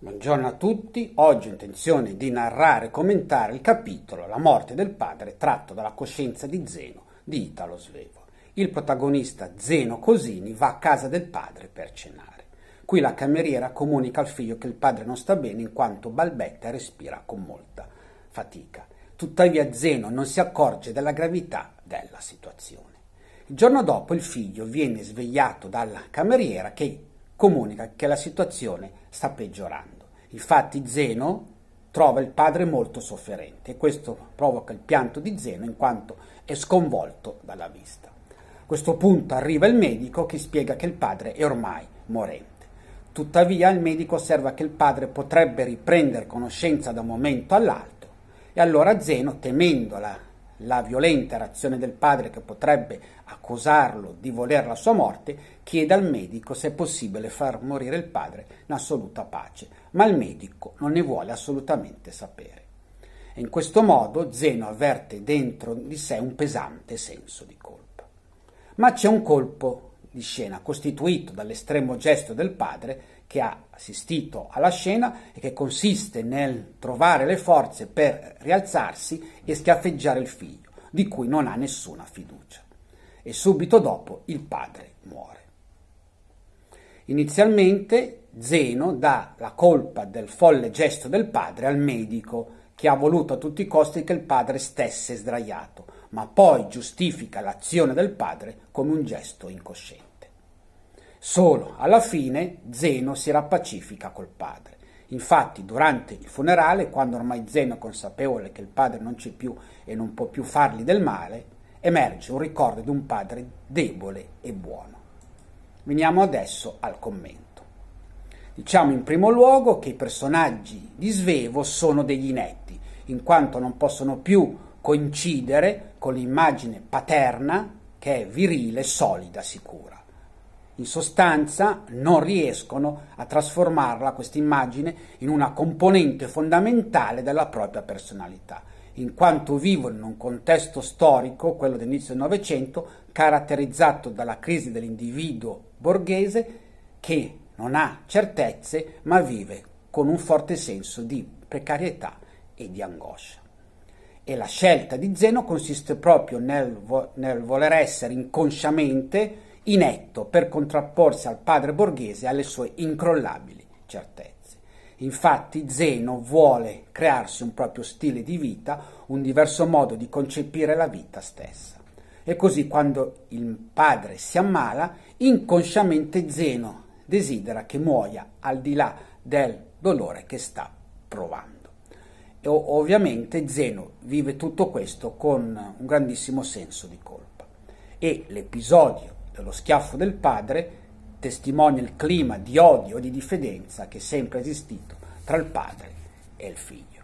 Buongiorno a tutti, oggi ho intenzione di narrare e commentare il capitolo La morte del padre tratto dalla coscienza di Zeno di Italo Svevo. Il protagonista Zeno Cosini va a casa del padre per cenare. Qui la cameriera comunica al figlio che il padre non sta bene in quanto balbetta e respira con molta fatica. Tuttavia Zeno non si accorge della gravità della situazione. Il giorno dopo il figlio viene svegliato dalla cameriera che comunica che la situazione sta peggiorando. Infatti Zeno trova il padre molto sofferente e questo provoca il pianto di Zeno in quanto è sconvolto dalla vista. A questo punto arriva il medico che spiega che il padre è ormai morente. Tuttavia il medico osserva che il padre potrebbe riprendere conoscenza da un momento all'altro e allora Zeno, temendo la la violenta reazione del padre che potrebbe accusarlo di voler la sua morte, chiede al medico se è possibile far morire il padre in assoluta pace, ma il medico non ne vuole assolutamente sapere. E in questo modo Zeno avverte dentro di sé un pesante senso di colpa. Ma c'è un colpo di scena, costituito dall'estremo gesto del padre che ha assistito alla scena e che consiste nel trovare le forze per rialzarsi e schiaffeggiare il figlio, di cui non ha nessuna fiducia. E subito dopo il padre muore. Inizialmente Zeno dà la colpa del folle gesto del padre al medico, che ha voluto a tutti i costi che il padre stesse sdraiato, ma poi giustifica l'azione del padre come un gesto incosciente. Solo alla fine Zeno si rappacifica col padre. Infatti, durante il funerale, quando ormai Zeno è consapevole che il padre non c'è più e non può più fargli del male, emerge un ricordo di un padre debole e buono. Veniamo adesso al commento. Diciamo in primo luogo che i personaggi di Svevo sono degli inetti, in quanto non possono più coincidere con l'immagine paterna che è virile, solida, sicura. In sostanza non riescono a trasformarla, questa immagine, in una componente fondamentale della propria personalità, in quanto vivono in un contesto storico, quello dell'inizio del Novecento, caratterizzato dalla crisi dell'individuo borghese che non ha certezze ma vive con un forte senso di precarietà e di angoscia. E la scelta di Zeno consiste proprio nel, vo- nel voler essere inconsciamente inetto per contrapporsi al padre borghese e alle sue incrollabili certezze. Infatti Zeno vuole crearsi un proprio stile di vita, un diverso modo di concepire la vita stessa. E così quando il padre si ammala, inconsciamente Zeno desidera che muoia al di là del dolore che sta provando. E ovviamente Zeno vive tutto questo con un grandissimo senso di colpa e l'episodio dello schiaffo del padre testimonia il clima di odio e di diffidenza che è sempre esistito tra il padre e il figlio.